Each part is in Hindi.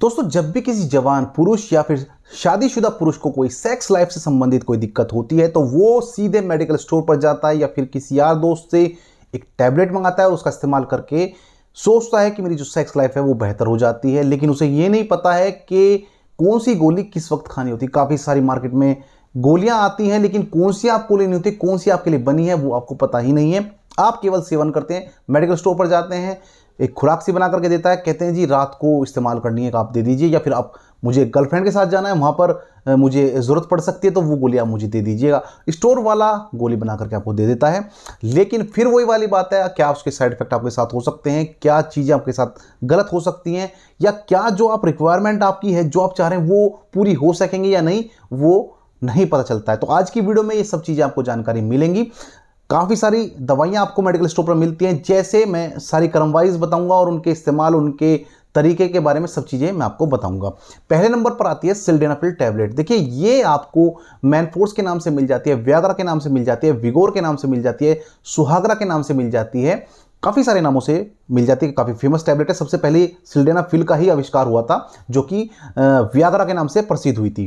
दोस्तों जब भी किसी जवान पुरुष या फिर शादीशुदा पुरुष को कोई सेक्स लाइफ से संबंधित कोई दिक्कत होती है तो वो सीधे मेडिकल स्टोर पर जाता है या फिर किसी यार दोस्त से एक टैबलेट मंगाता है और उसका इस्तेमाल करके सोचता है कि मेरी जो सेक्स लाइफ है वो बेहतर हो जाती है लेकिन उसे ये नहीं पता है कि कौन सी गोली किस वक्त खानी होती है काफ़ी सारी मार्केट में गोलियाँ आती हैं लेकिन कौन सी आपको लेनी होती है कौन सी आपके लिए बनी है वो आपको पता ही नहीं है आप केवल सेवन करते हैं मेडिकल स्टोर पर जाते हैं एक खुराक सी बना करके देता है कहते हैं जी रात को इस्तेमाल करनी है आप दे दीजिए या फिर आप मुझे गर्लफ्रेंड के साथ जाना है वहाँ पर मुझे ज़रूरत पड़ सकती है तो वो गोली आप मुझे दे दीजिएगा स्टोर वाला गोली बना करके आपको दे देता है लेकिन फिर वही वाली बात है क्या उसके साइड इफेक्ट आपके साथ हो सकते हैं क्या चीज़ें आपके साथ गलत हो सकती हैं या क्या जो आप रिक्वायरमेंट आपकी है जो आप चाह रहे हैं वो पूरी हो सकेंगी या नहीं वो नहीं पता चलता है तो आज की वीडियो में ये सब चीज़ें आपको जानकारी मिलेंगी काफ़ी सारी दवाइयाँ आपको मेडिकल स्टोर पर मिलती हैं जैसे मैं सारी क्रमवाइज बताऊँगा और उनके इस्तेमाल उनके तरीके के बारे में सब चीज़ें मैं आपको बताऊंगा पहले नंबर पर आती है सिल्डेनाफिल टैबलेट देखिए ये आपको मैनफोर्स के नाम से मिल जाती है व्याग्रा के नाम से मिल जाती है विगोर के नाम से मिल जाती है सुहागरा के नाम से मिल जाती है काफ़ी सारे नामों से मिल जाती है काफ़ी फेमस टैबलेट है सबसे पहले सिल्डेनाफिल फिल का ही आविष्कार हुआ था जो कि व्यागरा के नाम से प्रसिद्ध हुई थी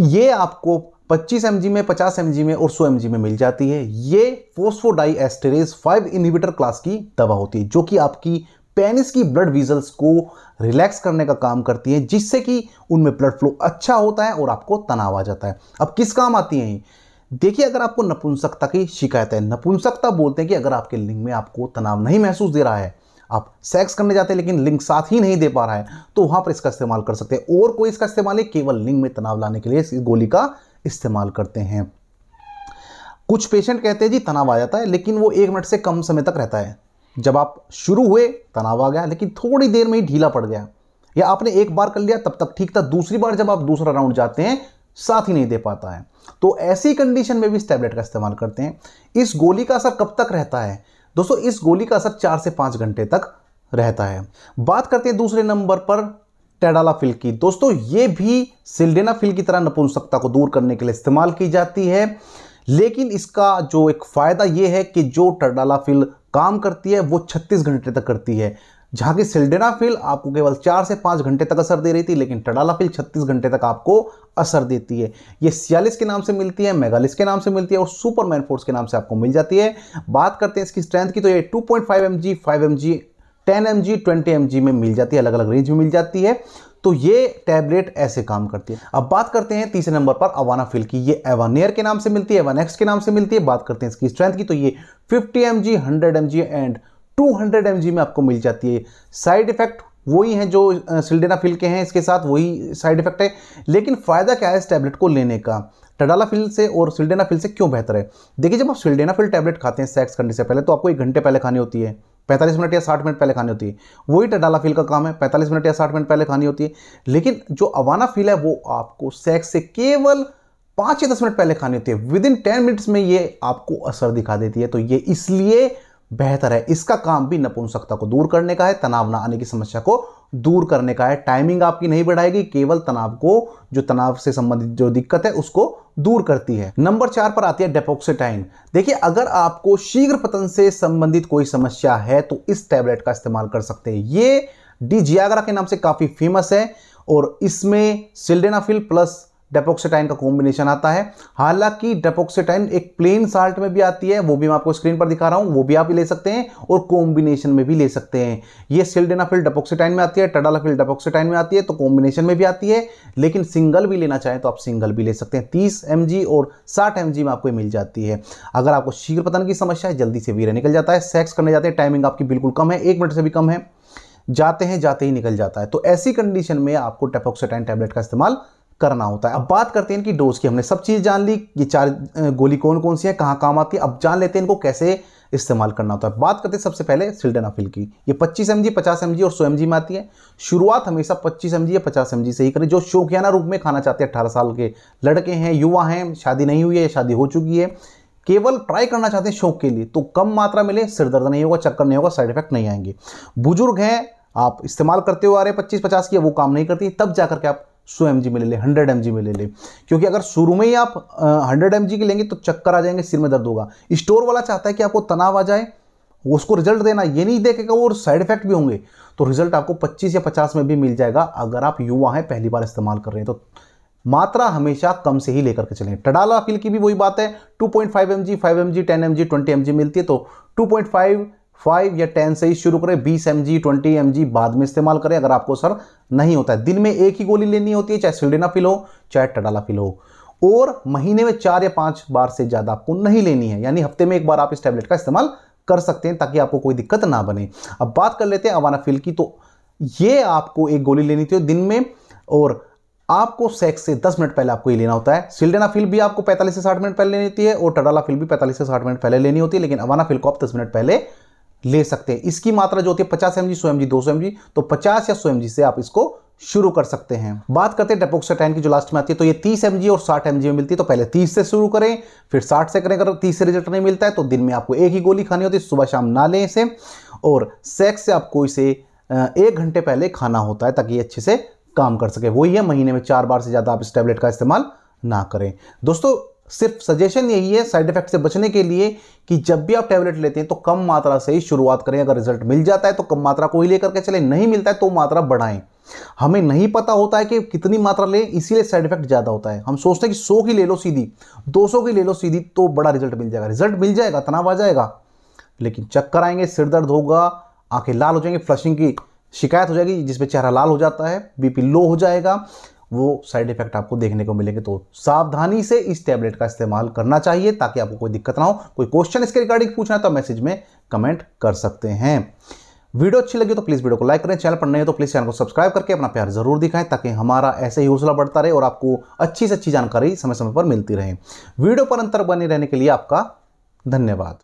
ये आपको पच्चीस एम में पचास एम में और सौ एम में मिल जाती है ये phosphodiesterase five inhibitor class की दवा होती है जो कि आपकी पेनिस की ब्लड वीजल्स को रिलैक्स करने का काम करती है जिससे कि उनमें ब्लड फ्लो अच्छा होता है और आपको तनाव आ जाता है अब किस काम आती हैं देखिए अगर आपको नपुंसकता की शिकायत है नपुंसकता बोलते हैं कि अगर आपके लिंग में आपको तनाव नहीं महसूस दे रहा है आप सेक्स करने जाते हैं लेकिन लिंग साथ ही नहीं दे पा रहा है तो वहां पर इसका इस्तेमाल कर सकते हैं और कोई इसका इस्तेमाल है केवल लिंग में तनाव लाने के लिए इस गोली का इस्तेमाल करते हैं कुछ पेशेंट कहते हैं जी तनाव आ जाता है लेकिन वो एक मिनट से कम समय तक रहता है जब आप शुरू हुए तनाव आ गया लेकिन थोड़ी देर में ही ढीला पड़ गया या आपने एक बार कर लिया तब तक ठीक था दूसरी बार जब आप दूसरा राउंड जाते हैं साथ ही नहीं दे पाता है तो ऐसी कंडीशन में भी इस टैबलेट का इस्तेमाल करते हैं इस गोली का असर कब तक रहता है दोस्तों इस गोली का असर चार से पांच घंटे तक रहता है बात करते हैं दूसरे नंबर पर टेडाला फिल की दोस्तों ये भी फिल की तरह नपुंसकता को दूर करने के लिए इस्तेमाल की जाती है लेकिन इसका जो एक फ़ायदा यह है कि जो टर्डालाफिल काम करती है वो 36 घंटे तक करती है जहाँ की सिल्डेनाफिल आपको केवल चार से पाँच घंटे तक असर दे रही थी लेकिन टडालाफिल छत्तीस घंटे तक आपको असर देती है ये सियालिस के नाम से मिलती है मेगालिस के नाम से मिलती है और सुपरमैन फोर्स के नाम से आपको मिल जाती है बात करते हैं इसकी स्ट्रेंथ की तो ये two point five M G five M G ten M G twenty M G में मिल जाती है अलग अलग रेंज में मिल जाती है तो ये टैबलेट ऐसे काम करती है अब बात करते हैं तीसरे नंबर पर अवाना फिल की ये एवानियर के नाम से मिलती है एवानेक्स के नाम से मिलती है बात करते हैं इसकी स्ट्रेंथ की तो ये 50 M G hundred M G and 200 mg में आपको मिल जाती है साइड इफेक्ट वही हैं जो सिल्डेना फिल के हैं इसके साथ वही साइड इफेक्ट है लेकिन फ़ायदा क्या है इस टैबलेट को लेने का टडाला फिल से और सिल्डेना फिल से क्यों बेहतर है देखिए जब आप सिल्डेना फिल टैबलेट खाते हैं सेक्स करने से पहले तो आपको एक घंटे पहले खानी होती है पैंतालीस मिनट या साठ मिनट पहले खानी होती है वही टडाला टडालाफिल का काम है पैंतालीस मिनट या साठ मिनट पहले खानी होती है लेकिन जो अवाना अवानाफिल है वो आपको सेक्स से केवल पाँच या दस मिनट पहले खानी होती है विद इन टेन मिनट्स में ये आपको असर दिखा देती है तो ये इसलिए बेहतर है इसका काम भी नपुंसकता को दूर करने का है तनाव ना आने की समस्या को दूर करने का है टाइमिंग आपकी नहीं बढ़ाएगी केवल तनाव को जो तनाव से संबंधित जो दिक्कत है उसको दूर करती है नंबर चार पर आती है डेपोक्सिटाइन देखिए अगर आपको शीघ्र पतन से संबंधित कोई समस्या है तो इस टैबलेट का इस्तेमाल कर सकते हैं ये डी जियागरा के नाम से काफ़ी फेमस है और इसमें सिल्डेनाफिल प्लस डेपोक्सीटाइन का कॉम्बिनेशन आता है हालांकि डेपोक्सीटाइन एक प्लेन साल्ट में भी आती है वो भी मैं आपको स्क्रीन पर दिखा रहा हूँ वो भी आप ले सकते हैं और कॉम्बिनेशन में भी ले सकते हैं ये सिल्डेनाफिल डेपोक्सीटाइन में आती है टडालाफिल डेपोक्सीटाइन में आती है तो कॉम्बिनेशन में भी आती है लेकिन सिंगल भी लेना चाहें तो आप सिंगल भी ले सकते हैं तीस एम और साठ एम में आपको मिल जाती है अगर आपको शीघ्र पतन की समस्या है जल्दी से वीर निकल जाता है सेक्स करने जाते हैं टाइमिंग आपकी बिल्कुल कम है एक मिनट से भी कम है जाते हैं जाते ही निकल जाता है तो ऐसी कंडीशन में आपको टेपोक्सेटाइन टैबलेट का इस्तेमाल करना होता है अब बात करते हैं इनकी डोज की हमने सब चीज़ जान ली ये चार गोली कौन कौन सी है कहाँ काम आती है अब जान लेते हैं इनको कैसे इस्तेमाल करना होता है बात करते हैं सबसे पहले सिल्डनाफिल की ये 25 एम जी पचास एम जी और 100 एम जी में आती है शुरुआत हमेशा 25 एम जी या 50 एम जी से ही करें जो शौकियाना रूप में खाना चाहते हैं अट्ठारह साल के लड़के हैं युवा हैं शादी नहीं हुई है शादी हो चुकी है केवल ट्राई करना चाहते हैं शौक के लिए तो कम मात्रा मिले सिर दर्द नहीं होगा चक्कर नहीं होगा साइड इफेक्ट नहीं आएंगे बुजुर्ग हैं आप इस्तेमाल करते हुए आ रहे हैं पच्चीस पचास की वो काम नहीं करती तब जाकर के आप सौ एम में ले लें हंड्रेड एम में ले लें क्योंकि अगर शुरू में ही आप हंड्रेड एम के लेंगे तो चक्कर आ जाएंगे सिर में दर्द होगा स्टोर वाला चाहता है कि आपको तनाव आ जाए उसको रिजल्ट देना ये नहीं देखेगा वो साइड इफेक्ट भी होंगे तो रिजल्ट आपको 25 या 50 में भी मिल जाएगा अगर आप युवा हैं पहली बार इस्तेमाल कर रहे हैं तो मात्रा हमेशा कम से ही लेकर के चलें टडाला पिल की भी वही बात है 2.5 point five M G five M G ten M G twenty M G मिलती है तो 2.5 फाइव या टेन से ही शुरू करें बीस M G twenty M G बाद में इस्तेमाल करें अगर आपको सर नहीं होता है दिन में एक ही गोली लेनी होती है चाहे सिल्डेना फिल हो चाहे टडाला फिल हो और महीने में चार या पांच बार से ज़्यादा आपको नहीं लेनी है यानी हफ्ते में एक बार आप इस टैबलेट का इस्तेमाल कर सकते हैं ताकि आपको कोई दिक्कत ना बने अब बात कर लेते हैं अवाना फिल की तो ये आपको एक गोली लेनी थी दिन में और आपको सेक्स से 10 मिनट पहले आपको ये लेना होता है सिल्डेना फिल भी आपको 45 से 60 मिनट पहले लेनी होती है और टडाला फिल भी 45 से 60 मिनट पहले लेनी होती है लेकिन अवाना फिल को आप 10 मिनट पहले ले सकते हैं इसकी मात्रा जो होती है पचास एम जी सो एम जी दो सौ एम जी तो पचास या सो एम जी से आप इसको शुरू कर सकते हैं बात करते हैं डेपोक्साटाइन की जो लास्ट में आती है तो ये 30 एम और 60 एम में मिलती है तो पहले 30 से शुरू करें फिर 60 से करें अगर 30 से रिजल्ट नहीं मिलता है तो दिन में आपको एक ही गोली खानी होती है सुबह शाम ना लें इसे और सेक्स से आपको इसे एक घंटे पहले खाना होता है ताकि ये अच्छे से काम कर सके वही है महीने में चार बार से ज़्यादा आप इस टैबलेट का इस्तेमाल ना करें दोस्तों सिर्फ सजेशन यही है साइड इफेक्ट से बचने के लिए कि जब भी आप टैबलेट लेते हैं तो कम मात्रा से ही शुरुआत करें अगर रिजल्ट मिल जाता है तो कम मात्रा को ही लेकर के चले नहीं मिलता है तो मात्रा बढ़ाएं हमें नहीं पता होता है कि कितनी मात्रा लें इसीलिए साइड इफेक्ट ज़्यादा होता है हम सोचते हैं कि सौ की ले लो सीधी दो की ले लो सीधी तो बड़ा रिजल्ट मिल जाएगा रिजल्ट मिल जाएगा तनाव आ जाएगा लेकिन चक्कर आएंगे सिर दर्द होगा आंखें लाल हो जाएंगी फ्लशिंग की शिकायत हो जाएगी जिसमें चेहरा लाल हो जाता है बीपी लो हो जाएगा वो साइड इफेक्ट आपको देखने को मिलेंगे तो सावधानी से इस टैबलेट का इस्तेमाल करना चाहिए ताकि आपको कोई दिक्कत ना हो कोई क्वेश्चन इसके रिगार्डिंग पूछना है तो मैसेज में कमेंट कर सकते हैं वीडियो अच्छी लगी तो प्लीज़ वीडियो को लाइक करें चैनल पर नहीं हो तो प्लीज़ चैनल को सब्सक्राइब करके अपना प्यार जरूर दिखाएं ताकि हमारा ऐसे ही हौसला बढ़ता रहे और आपको अच्छी से अच्छी जानकारी समय समय पर मिलती रहे वीडियो पर अंतर बने रहने के लिए आपका धन्यवाद